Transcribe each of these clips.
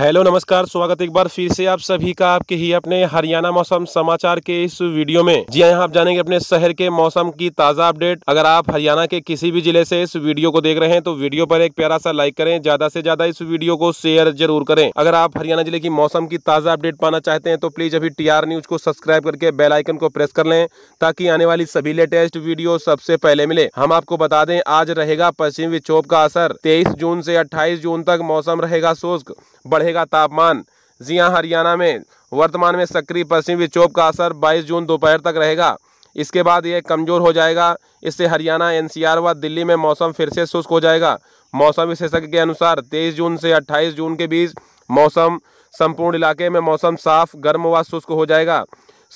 hello नमस्कार स्वागत एक बार फिर से आप सभी का आपके ही अपने हरियाणा मौसम समाचार के इस वीडियो में जी हाँ आप जानेंगे अपने शहर के मौसम की ताज़ा अपडेट अगर आप हरियाणा के किसी भी जिले से इस वीडियो को देख रहे हैं तो वीडियो पर एक प्यारा सा लाइक करें ज्यादा से ज्यादा इस वीडियो को शेयर जरूर करें अगर आप हरियाणा जिले की मौसम की ताज़ा अपडेट पाना चाहते हैं तो प्लीज अभी टी न्यूज को सब्सक्राइब करके बेलाइकन को प्रेस कर लें ताकि आने वाली सभी लेटेस्ट वीडियो सबसे पहले मिले हम आपको बता दें आज रहेगा पश्चिम विक्षोभ का असर तेईस जून से अट्ठाईस जून तक मौसम रहेगा शुष्क बढ़ेगा तापमान जी हाँ हरियाणा में वर्तमान में सक्रिय पश्चिमी विक्षोभ का असर 22 जून दोपहर तक रहेगा इसके बाद यह कमज़ोर हो जाएगा इससे हरियाणा एनसीआर व दिल्ली में मौसम फिर से शुष्क हो जाएगा मौसम विशेषज्ञ के अनुसार 23 जून से 28 जून के बीच मौसम संपूर्ण इलाके में मौसम साफ गर्म व शुष्क हो जाएगा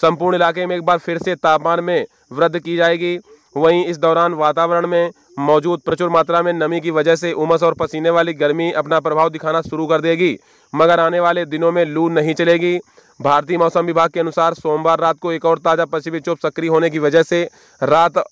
संपूर्ण इलाके में एक बार फिर से तापमान में वृद्धि की जाएगी वहीं इस दौरान वातावरण में मौजूद प्रचुर मात्रा में नमी की वजह से उमस और पसीने वाली गर्मी अपना प्रभाव दिखाना शुरू कर देगी मगर आने वाले दिनों में लू नहीं चलेगी भारतीय मौसम विभाग के अनुसार सोमवार रात को एक और ताज़ा पश्चिमी विक्षोभ सक्रिय होने की वजह से रात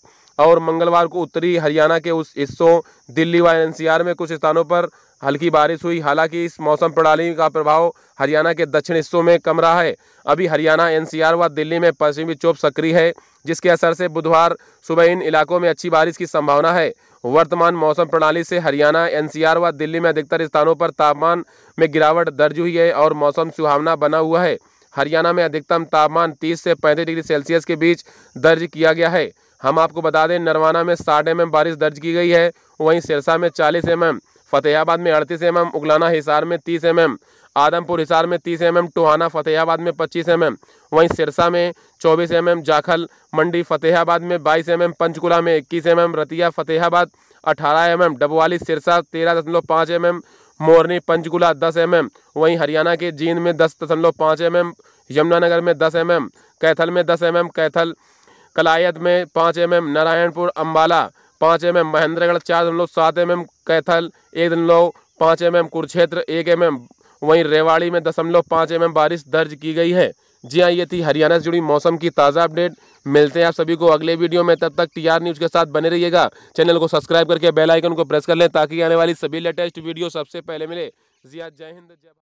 और मंगलवार को उत्तरी हरियाणा के उस हिस्सों दिल्ली व एनसीआर में कुछ स्थानों पर हल्की बारिश हुई हालांकि इस मौसम प्रणाली का प्रभाव हरियाणा के दक्षिण हिस्सों में कम रहा है अभी हरियाणा एनसीआर व दिल्ली में पश्चिमी चोप सक्रिय है जिसके असर से बुधवार सुबह इन इलाकों में अच्छी बारिश की संभावना है वर्तमान मौसम प्रणाली से हरियाणा एनसीआर व दिल्ली में अधिकतर स्थानों पर तापमान में गिरावट दर्ज हुई है और मौसम सुहावना बना हुआ है हरियाणा में अधिकतम तापमान 30 से 35 डिग्री सेल्सियस के बीच दर्ज किया गया है हम आपको बता दें नरवाना में साठ एम बारिश दर्ज की गई है वहीं सिरसा में चालीस एम फतेहाबाद में अड़तीस एम एम उगलाना हिसार में तीस एम एम आदमपुर हिसार में तीस एम एम फतेहाबाद में पच्चीस एम एम वहीं सिरसा में चौबीस एम एम जाखल मंडी फतेहाबाद में बाईस एम एम पंचकुला में इक्कीस एम एम रतिया फतेहाबाद अठारह एम एम डबवाली सिरसा तेरह दशमलव पाँच एम एम मोरनी पंचकुला दस एम एम वहीं हरियाणा के जींद में दस दशमलव पाँच एम एम यमुनानगर में दस एम एम कैथल में दस एम एम कैथल कलायत में पाँच एम एम नारायणपुर अम्बाला पाँच एम एम महेंद्रगढ़ चार दशमलव सात एम एम कैथल एक दशमलव पाँच एम एम कुरुक्षेत्र एक एम एम वहीं रेवाड़ी में दशमलव पाँच एम एम बारिश दर्ज की गई है जी हाँ ये थी हरियाणा से जुड़ी मौसम की ताज़ा अपडेट मिलते हैं आप सभी को अगले वीडियो में तब तक टीआर न्यूज़ के साथ बने रहिएगा चैनल को सब्सक्राइब करके बेल आइकन को प्रेस कर लें ताकि आने वाली सभी लेटेस्ट वीडियो सबसे पहले मिले जिया हाँ, जय हिंद जय